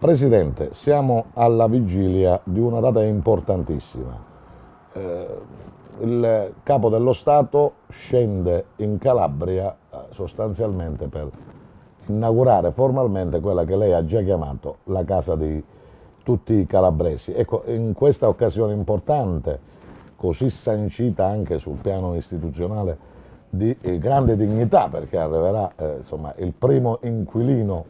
Presidente, siamo alla vigilia di una data importantissima. Eh, il capo dello Stato scende in Calabria eh, sostanzialmente per inaugurare formalmente quella che lei ha già chiamato la casa di tutti i calabresi. Ecco, in questa occasione importante, così sancita anche sul piano istituzionale di eh, grande dignità, perché arriverà eh, insomma, il primo inquilino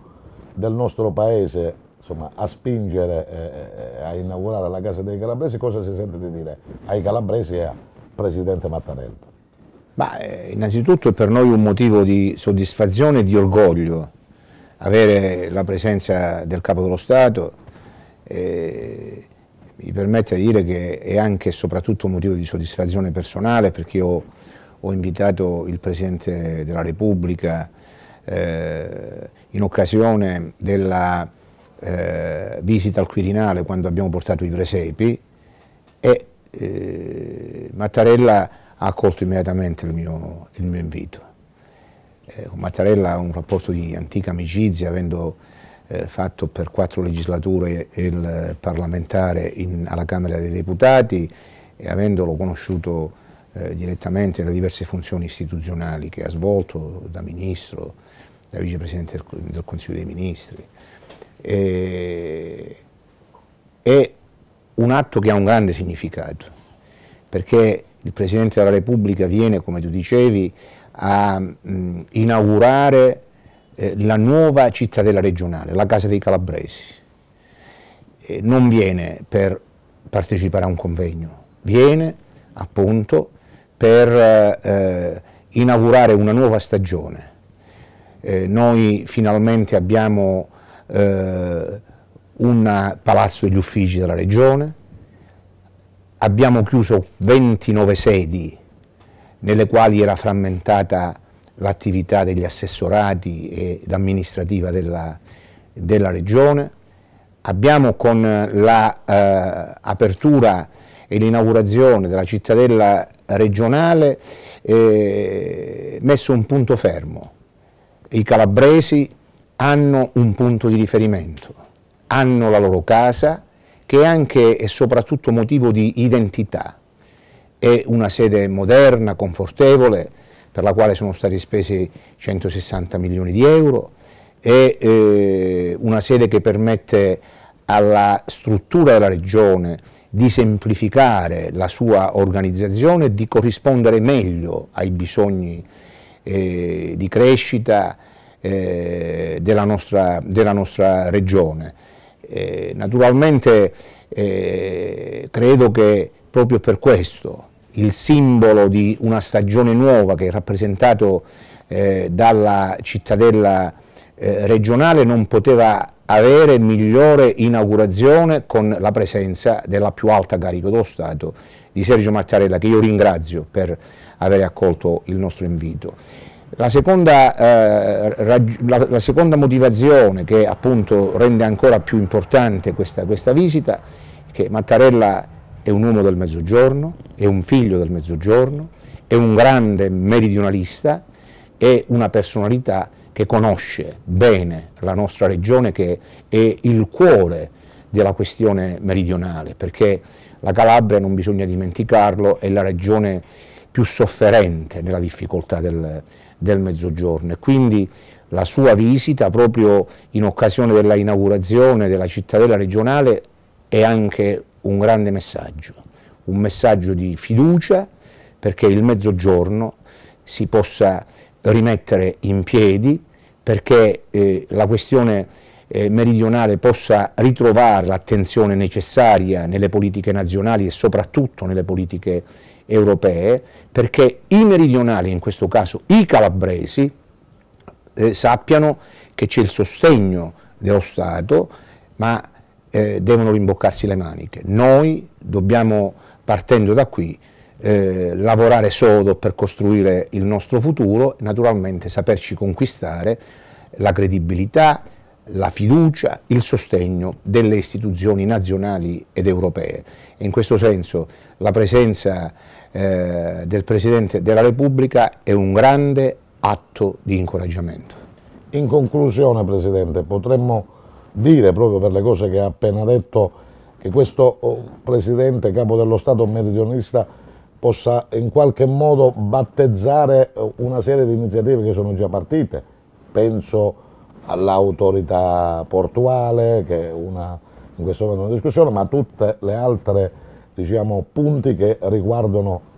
del nostro paese insomma, a spingere eh, eh, a inaugurare la Casa dei Calabresi, cosa si sente di dire ai calabresi e al Presidente Mattarella? Ma eh, innanzitutto è per noi un motivo di soddisfazione e di orgoglio avere la presenza del Capo dello Stato. Eh, mi permette di dire che è anche e soprattutto un motivo di soddisfazione personale perché ho, ho invitato il Presidente della Repubblica eh, in occasione della eh, visita al Quirinale quando abbiamo portato i presepi e eh, Mattarella ha accolto immediatamente il mio, il mio invito. Eh, Mattarella ha un rapporto di antica amicizia, avendo eh, fatto per quattro legislature il parlamentare in, alla Camera dei Deputati e avendolo conosciuto eh, direttamente nelle diverse funzioni istituzionali che ha svolto da ministro, da vicepresidente del, del Consiglio dei Ministri eh, è un atto che ha un grande significato, perché il Presidente della Repubblica viene, come tu dicevi, a mh, inaugurare eh, la nuova cittadella regionale, la Casa dei Calabresi. Eh, non viene per partecipare a un convegno, viene appunto per eh, inaugurare una nuova stagione. Eh, noi finalmente abbiamo eh, un palazzo degli uffici della regione, abbiamo chiuso 29 sedi nelle quali era frammentata l'attività degli assessorati ed amministrativa della, della regione, abbiamo con l'apertura la, eh, e l'inaugurazione della cittadella regionale eh, messo un punto fermo, i calabresi hanno un punto di riferimento, hanno la loro casa che è anche e soprattutto motivo di identità, è una sede moderna, confortevole, per la quale sono stati spesi 160 milioni di euro, è eh, una sede che permette alla struttura della regione di semplificare la sua organizzazione e di corrispondere meglio ai bisogni eh, di crescita, eh, della, nostra, della, nostra, regione. Eh, naturalmente eh, credo che proprio per questo il simbolo di una stagione nuova che è rappresentato eh, dalla cittadella eh, regionale non poteva avere migliore inaugurazione con la presenza della più alta carica dello Stato di Sergio Mattarella che io ringrazio per aver accolto il nostro invito. La seconda, eh, la, la seconda, motivazione che appunto rende ancora più importante questa, questa visita è che Mattarella è un uomo del Mezzogiorno, è un figlio del Mezzogiorno, è un grande meridionalista, è una personalità che conosce bene la nostra regione che è il cuore della questione meridionale, perché la Calabria, non bisogna dimenticarlo, è la regione più sofferente nella difficoltà del, Mezzogiorno del Mezzogiorno quindi la sua visita proprio in occasione della inaugurazione della cittadella regionale è anche un grande messaggio, un messaggio di fiducia perché il Mezzogiorno si possa rimettere in piedi, perché eh, la questione eh, meridionale possa ritrovare l'attenzione necessaria nelle politiche nazionali e soprattutto nelle politiche europee, perché i meridionali, in questo caso i calabresi, eh, sappiano che c'è il sostegno dello Stato, ma eh, devono rimboccarsi le maniche. Noi dobbiamo, partendo da qui, eh, lavorare sodo per costruire il nostro futuro, e naturalmente saperci conquistare la credibilità, la fiducia, il sostegno delle istituzioni nazionali ed europee. E in questo senso la presenza eh, del Presidente della Repubblica è un grande atto di incoraggiamento. In conclusione, Presidente, potremmo dire, proprio per le cose che ha appena detto, che questo oh, Presidente, Capo dello Stato meridionista, possa in qualche modo battezzare eh, una serie di iniziative che sono già partite. Penso all'autorità portuale, che è una, in questo momento una discussione, ma tutte le altre diciamo, punti che riguardano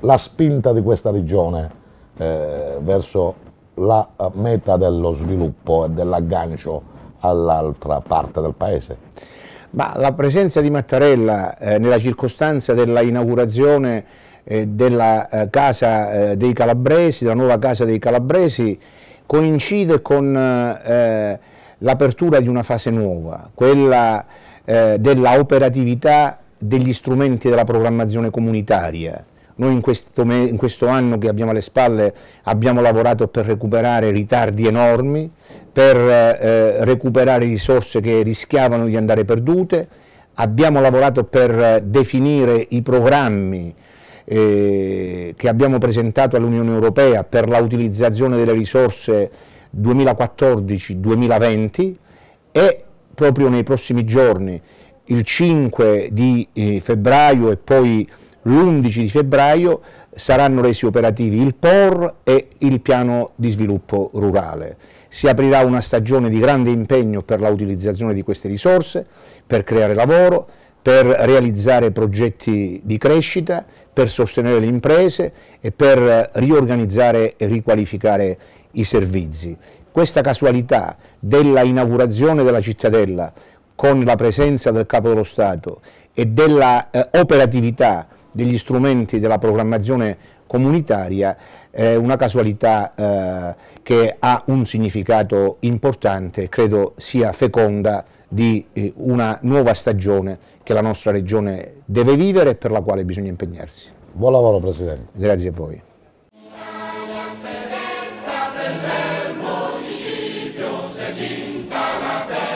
la spinta di questa regione eh, verso la meta dello sviluppo e dell'aggancio all'altra parte del paese. Ma la presenza di Mattarella eh, nella circostanza della inaugurazione eh, della eh, casa eh, dei calabresi, della nuova casa dei calabresi, coincide con eh, eh, l'apertura di una fase nuova, quella eh, della operatività degli strumenti della programmazione comunitaria. Noi in questo, in questo, anno che abbiamo alle spalle abbiamo lavorato per recuperare ritardi enormi, per eh, eh recuperare risorse che rischiavano di andare perdute, abbiamo lavorato per eh, definire i programmi eh, che abbiamo presentato all'Unione Europea per l'utilizzazione delle risorse 2014-2020 e proprio nei prossimi giorni, il 5 di eh, febbraio e poi l'11 di febbraio, saranno resi operativi il POR e il piano di sviluppo rurale. Si aprirà una stagione di grande impegno per l'utilizzazione di queste risorse, per creare lavoro, per realizzare progetti di crescita, per sostenere le imprese e per riorganizzare e riqualificare i servizi. Questa casualità della inaugurazione della cittadella con la presenza del Capo dello Stato e della eh, operatività degli strumenti della programmazione comunitaria è una casualità eh, che ha un significato importante, e credo sia feconda di eh, una nuova stagione che la nostra regione deve vivere e per la quale bisogna impegnarsi. Buon lavoro Presidente. Grazie a voi. Italia, se